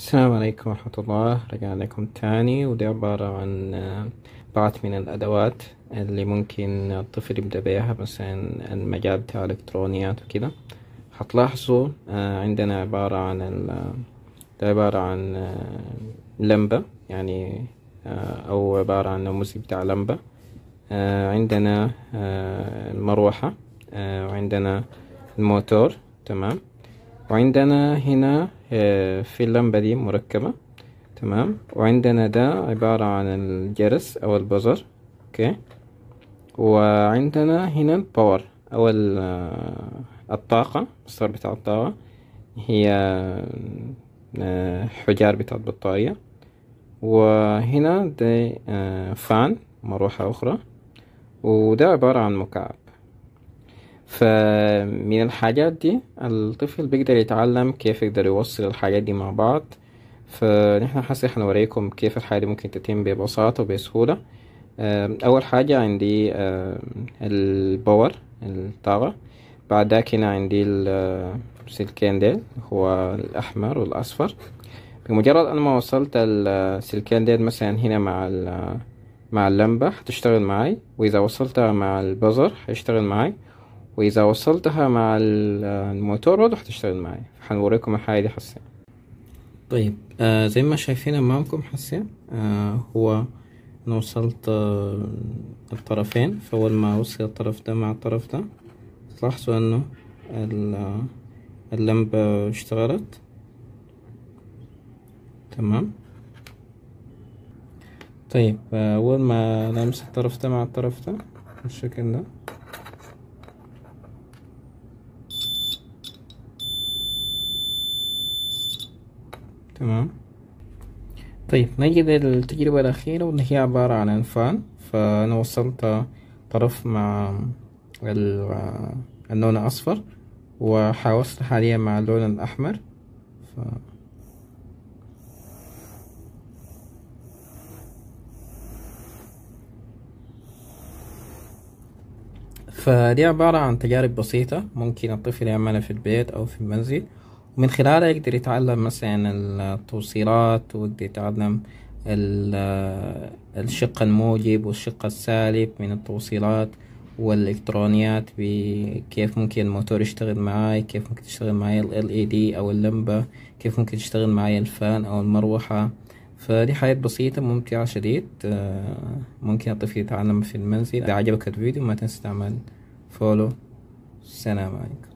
السلام عليكم ورحمة الله رجعنا لكم تاني ودي عبارة عن آه، بعض من الأدوات اللي ممكن الطفل يبدأ بيها مثلا المجال بتاع الإلكترونيات وكده هتلاحظوا آه، عندنا عبارة عن ال... آه، عبارة عن لمبة يعني أو عبارة عن نموذج بتاع لمبة عندنا المروحة وعندنا الموتور تمام وعندنا هنا آه، في اللمبة دي مركبة تمام وعندنا ده عبارة عن الجرس أو البزر أوكي وعندنا هنا الباور أو آه، الطاقة مصدر بتاع الطاقة هي آه، حجار بتاع البطارية وهنا ده فان مروحة أخرى وده عبارة عن مكعب فمن الحاجات دي الطفل بيقدر يتعلم كيف يقدر يوصل الحاجات دي مع بعض فنحن احنا حنوريكم كيف الحاجة دي ممكن تتم ببساطة وبسهولة أول حاجة عندي الباور الطاقة بعد ذاك هنا عندي السلكين ديل هو الأحمر والأصفر بمجرد أنا ما وصلت السلكين ديل مثلا هنا مع مع اللمبة هتشتغل معي وإذا وصلتها مع البزر هيشتغل معي واذا وصلتها مع الموتور واضح هتشتغل معايا هنوريكم الحاجه دي حسيا طيب آه زي ما شايفين امامكم حسيا آه هو انا وصلت آه الطرفين فاول ما وصل الطرف ده مع الطرف ده تلاحظوا انه آه، اللمبة اشتغلت تمام طيب آه، اول ما لمس الطرف ده مع الطرف ده بالشكل ده تمام طيب نجي للتجربة الأخيرة واللي هي عبارة عن أنفان فأنا وصلت طرف مع اللون الأصفر وحاوصل حاليا مع اللون الأحمر ف... فدي عبارة عن تجارب بسيطة ممكن الطفل يعملها في البيت أو في المنزل ومن خلالها يقدر يتعلم مثلا التوصيلات ويقدر يتعلم الشق الموجب والشق السالب من التوصيلات والإلكترونيات بكيف ممكن الموتور يشتغل معاي كيف ممكن تشتغل معاي ال LED أو اللمبة كيف ممكن تشتغل معاي الفان أو المروحة فدي حاجات بسيطة ممتعة شديد آه، ممكن الطفل يتعلم في المنزل إذا عجبك الفيديو ما تنسى تعمل فولو السلام عليكم